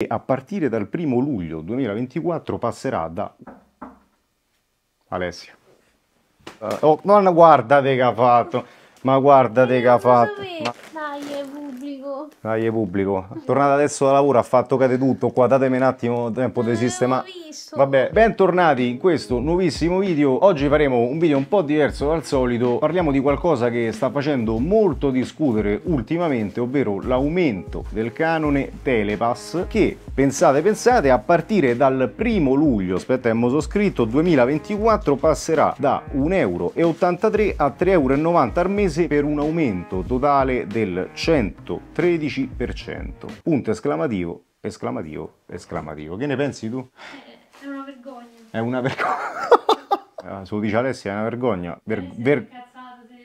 e a partire dal 1 luglio 2024 passerà da Alessia. Uh, oh, non guardate che ha fatto. Ma guardate te che ha fatto. Ma... Dai, è pubblico. Dai, è pubblico. Tornata adesso da lavoro, ha fatto cade tutto qua, datemi un attimo tempo di ah, sistemare. Vabbè, bentornati in questo nuovissimo video. Oggi faremo un video un po' diverso dal solito. Parliamo di qualcosa che sta facendo molto discutere ultimamente, ovvero l'aumento del canone Telepass che, pensate, pensate, a partire dal primo luglio, aspetta, è scritto, 2024 passerà da 1,83 euro a 3,90 euro al mese attese per un aumento totale del 113%. Punto esclamativo, esclamativo, esclamativo. Che ne pensi tu? È una vergogna. È una vergogna. Se lo dice Alessia è una vergogna. Ver- ver-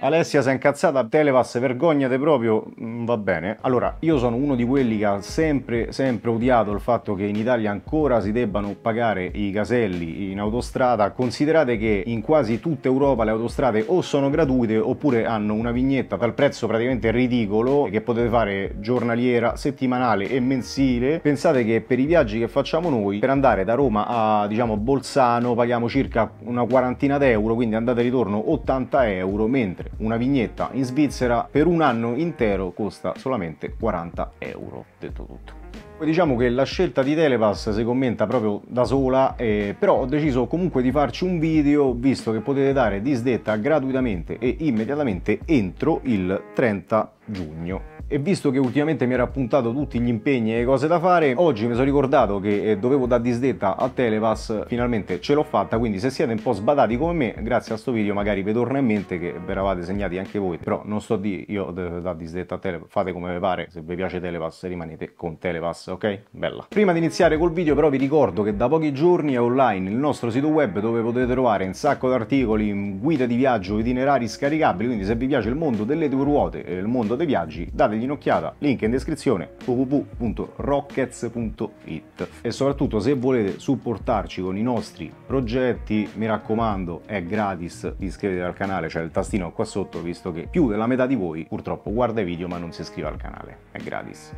Alessia si è incazzata, Televas, vergognate proprio, mm, va bene. Allora, io sono uno di quelli che ha sempre, sempre odiato il fatto che in Italia ancora si debbano pagare i caselli in autostrada. Considerate che in quasi tutta Europa le autostrade o sono gratuite oppure hanno una vignetta dal prezzo praticamente ridicolo che potete fare giornaliera, settimanale e mensile. Pensate che per i viaggi che facciamo noi, per andare da Roma a, diciamo, Bolzano, paghiamo circa una quarantina d'euro, quindi andate e ritorno 80 euro, mentre una vignetta in Svizzera per un anno intero costa solamente 40 euro, detto tutto. Poi diciamo che la scelta di Telepass si commenta proprio da sola, eh, però ho deciso comunque di farci un video visto che potete dare disdetta gratuitamente e immediatamente entro il 30 giugno e visto che ultimamente mi ero appuntato tutti gli impegni e le cose da fare, oggi mi sono ricordato che eh, dovevo dar disdetta a Telepass, finalmente ce l'ho fatta, quindi se siete un po' sbadati come me, grazie a sto video magari vi torna in mente che ve eravate segnati anche voi, però non sto a dire io da disdetta a Telepass, fate come vi pare, se vi piace Telepass rimanete con Telepass, ok? Bella. Prima di iniziare col video però vi ricordo che da pochi giorni è online il nostro sito web dove potete trovare un sacco di articoli, guide di viaggio, itinerari scaricabili, quindi se vi piace il mondo delle due ruote e il mondo dei viaggi, date dategli un'occhiata, link in descrizione www.rockets.it e soprattutto se volete supportarci con i nostri progetti mi raccomando è gratis iscrivetevi al canale, c'è cioè il tastino qua sotto visto che più della metà di voi purtroppo guarda i video ma non si iscrive al canale, è gratis.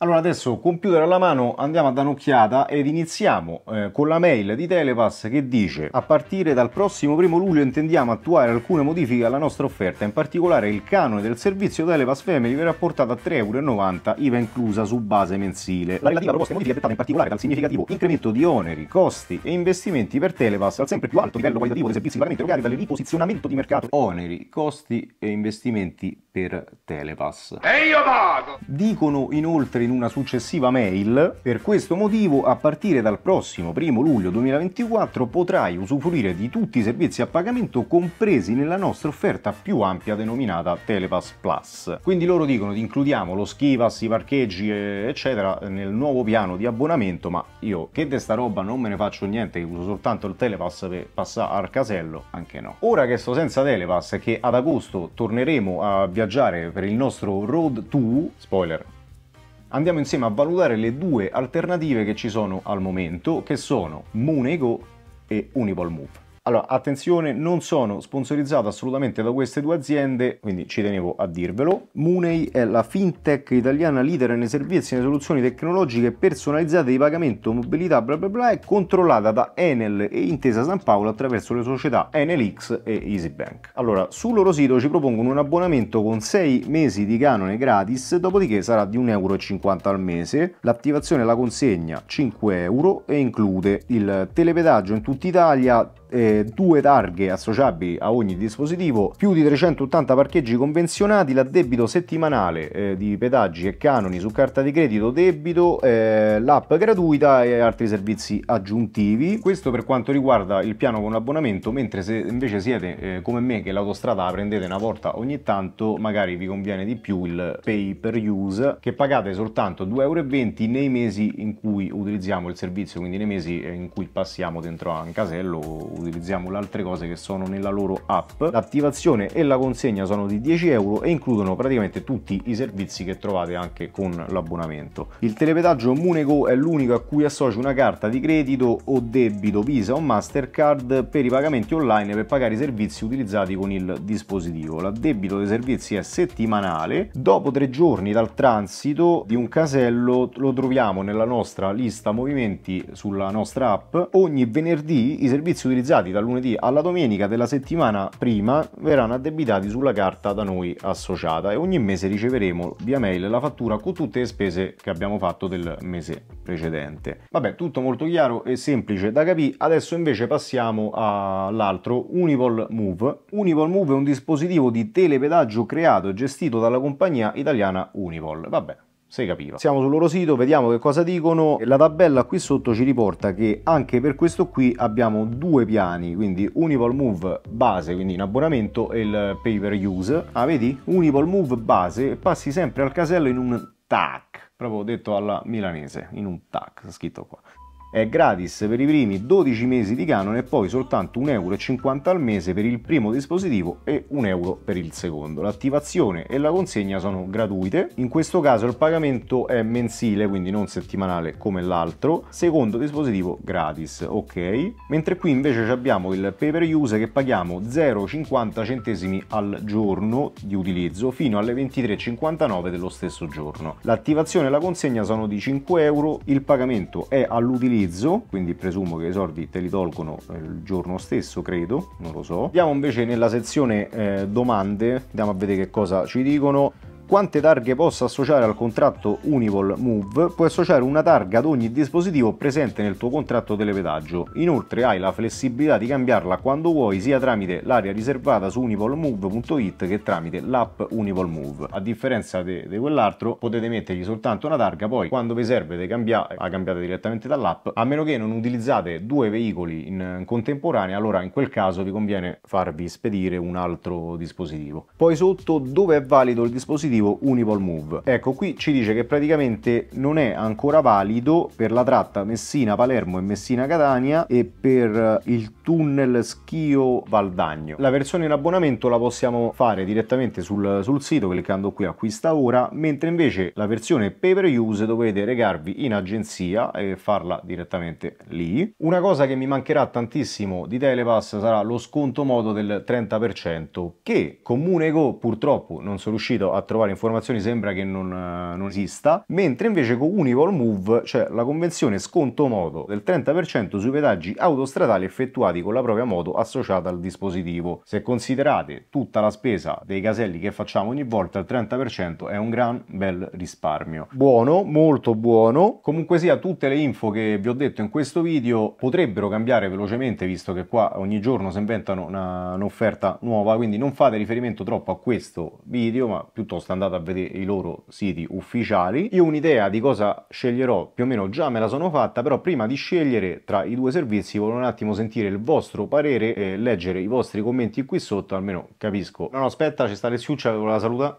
Allora adesso computer alla mano andiamo a dare un'occhiata ed iniziamo eh, con la mail di Telepass che dice a partire dal prossimo primo luglio intendiamo attuare alcune modifiche alla nostra offerta, in particolare il canone del servizio Telepass Family verrà portato a 3,90 euro IVA inclusa su base mensile. La relativa proposta di modifica è dettata in particolare dal significativo incremento di oneri, costi e investimenti per Telepass al sempre più alto livello qualitativo dei servizi di pagamento erogati riposizionamento di mercato. Oneri, costi e investimenti per Telepass. E io pago! Dicono inoltre in una successiva mail, per questo motivo a partire dal prossimo 1 luglio 2024 potrai usufruire di tutti i servizi a pagamento compresi nella nostra offerta più ampia denominata Telepass Plus. Quindi loro dicono di includiamo lo schivas, i parcheggi eccetera nel nuovo piano di abbonamento, ma io che de sta roba non me ne faccio niente, uso soltanto il Telepass per passare al casello, anche no. Ora che sto senza Telepass e che ad agosto torneremo a viaggiare viaggiare per il nostro road to... spoiler. Andiamo insieme a valutare le due alternative che ci sono al momento, che sono Moon Ego e Unipol Move. Allora, attenzione, non sono sponsorizzato assolutamente da queste due aziende, quindi ci tenevo a dirvelo. Munei è la fintech italiana leader nei servizi e nelle soluzioni tecnologiche personalizzate di pagamento, mobilità, bla bla bla, è controllata da Enel e Intesa San Paolo attraverso le società Enelix e EasyBank. Allora, sul loro sito ci propongono un abbonamento con 6 mesi di canone gratis, dopodiché sarà di 1,50 euro al mese, l'attivazione e la consegna 5 euro e include il telepedaggio in tutta Italia, eh, due targhe associabili a ogni dispositivo, più di 380 parcheggi convenzionati, l'addebito settimanale eh, di pedaggi e canoni su carta di credito debito, eh, l'app gratuita e altri servizi aggiuntivi. Questo per quanto riguarda il piano con abbonamento, mentre se invece siete eh, come me che l'autostrada la prendete una volta ogni tanto, magari vi conviene di più il pay per use che pagate soltanto 2,20 euro nei mesi in cui utilizziamo il servizio, quindi nei mesi eh, in cui passiamo dentro a un casello utilizziamo le altre cose che sono nella loro app. L'attivazione e la consegna sono di 10 euro e includono praticamente tutti i servizi che trovate anche con l'abbonamento. Il telepedaggio Munego è l'unico a cui associo una carta di credito o debito Visa o Mastercard per i pagamenti online per pagare i servizi utilizzati con il dispositivo. L'addebito dei servizi è settimanale. Dopo tre giorni dal transito di un casello lo troviamo nella nostra lista movimenti sulla nostra app. Ogni venerdì i servizi utilizzati realizzati dal lunedì alla domenica della settimana prima verranno addebitati sulla carta da noi associata e ogni mese riceveremo via mail la fattura con tutte le spese che abbiamo fatto del mese precedente. Vabbè, tutto molto chiaro e semplice da capire. Adesso invece passiamo all'altro Unipol Move. Unipol Move è un dispositivo di telepedaggio creato e gestito dalla compagnia italiana Unipol. Vabbè, si capiva. Siamo sul loro sito, vediamo che cosa dicono. La tabella qui sotto ci riporta che anche per questo qui abbiamo due piani, quindi Unipol Move base, quindi in abbonamento, e il pay per use. Ah, vedi? Unipol Move base, passi sempre al casello in un tac, proprio detto alla milanese, in un tac, scritto qua è gratis per i primi 12 mesi di canone e poi soltanto 1,50 euro al mese per il primo dispositivo e 1 euro per il secondo. L'attivazione e la consegna sono gratuite, in questo caso il pagamento è mensile, quindi non settimanale come l'altro, secondo dispositivo gratis, ok? Mentre qui invece abbiamo il pay per use che paghiamo 0,50 centesimi al giorno di utilizzo fino alle 23,59 dello stesso giorno. L'attivazione e la consegna sono di 5 euro, il pagamento è all'utilizzo utilizzo, quindi presumo che i soldi te li tolgono eh, il giorno stesso, credo, non lo so. Andiamo invece nella sezione eh, domande, andiamo a vedere che cosa ci dicono quante targhe posso associare al contratto Univol Move, puoi associare una targa ad ogni dispositivo presente nel tuo contratto telepedaggio. Inoltre hai la flessibilità di cambiarla quando vuoi sia tramite l'area riservata su univolmove.it che tramite l'app Univol Move. A differenza di quell'altro potete mettergli soltanto una targa, poi quando vi serve cambiare, la cambiate direttamente dall'app, a meno che non utilizzate due veicoli in contemporanea, allora in quel caso vi conviene farvi spedire un altro dispositivo. Poi sotto dove è valido il dispositivo dispositivo Unipol Move. Ecco, qui ci dice che praticamente non è ancora valido per la tratta Messina-Palermo e Messina-Catania e per eh, il tunnel Schio-Valdagno. La versione in abbonamento la possiamo fare direttamente sul, sul sito cliccando qui acquista ora, mentre invece la versione pay per use dovete recarvi in agenzia e farla direttamente lì. Una cosa che mi mancherà tantissimo di Telepass sarà lo sconto modo del 30% che Comune Go purtroppo non sono riuscito a trovare le informazioni sembra che non, eh, non esista, mentre invece con Univol Move c'è cioè la convenzione sconto moto del 30% sui pedaggi autostradali effettuati con la propria moto associata al dispositivo. Se considerate tutta la spesa dei caselli che facciamo ogni volta, il 30% è un gran bel risparmio. Buono, molto buono. Comunque sia, tutte le info che vi ho detto in questo video potrebbero cambiare velocemente, visto che qua ogni giorno si inventano un'offerta nuova, quindi non fate riferimento troppo a questo video, ma piuttosto a andate a vedere i loro siti ufficiali. Io un'idea di cosa sceglierò più o meno già me la sono fatta, però prima di scegliere tra i due servizi volevo un attimo sentire il vostro parere e leggere i vostri commenti qui sotto, almeno capisco. No, no, aspetta, ci sta Lessiuccia, volevo la saluta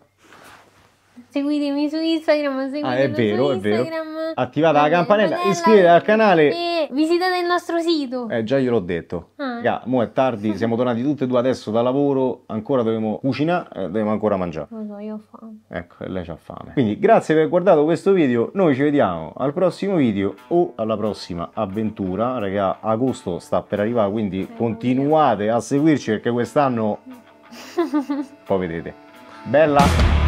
seguitemi su Instagram, seguitemi ah, è vero, su Instagram. È vero. Attivate la, la campanella, campanella, iscrivetevi al canale e visitate il nostro sito. Eh, già gliel'ho detto. Ah. Ga, mo è tardi, siamo tornati tutti e due adesso da lavoro, ancora dobbiamo cucinare, eh, dobbiamo ancora mangiare. No, no, io ho fame. Ecco, lei ha fame. Quindi grazie per aver guardato questo video, noi ci vediamo al prossimo video o alla prossima avventura. Raga, agosto sta per arrivare, quindi eh, continuate a seguirci perché quest'anno poi vedete. Bella!